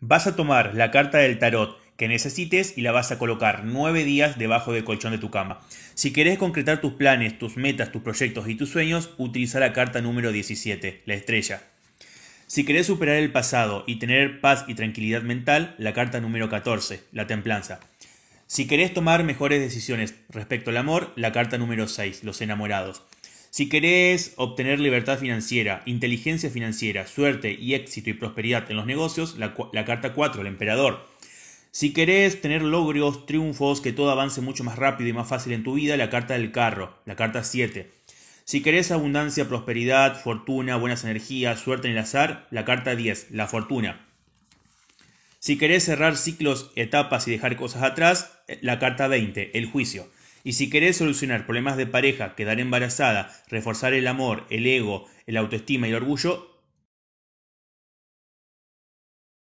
Vas a tomar la carta del tarot que necesites y la vas a colocar nueve días debajo del colchón de tu cama. Si querés concretar tus planes, tus metas, tus proyectos y tus sueños, utiliza la carta número 17, la estrella. Si querés superar el pasado y tener paz y tranquilidad mental, la carta número 14, la templanza. Si querés tomar mejores decisiones respecto al amor, la carta número 6, los enamorados. Si querés obtener libertad financiera, inteligencia financiera, suerte y éxito y prosperidad en los negocios, la, carta 4, el emperador. Si querés tener logros, triunfos, que todo avance mucho más rápido y más fácil en tu vida, la carta del carro, la carta 7. Si querés abundancia, prosperidad, fortuna, buenas energías, suerte en el azar, la carta 10, la fortuna. Si querés cerrar ciclos, etapas y dejar cosas atrás, eh, la carta 20, el juicio. Y si querés solucionar problemas de pareja, quedar embarazada, reforzar el amor, el ego, la autoestima y el orgullo,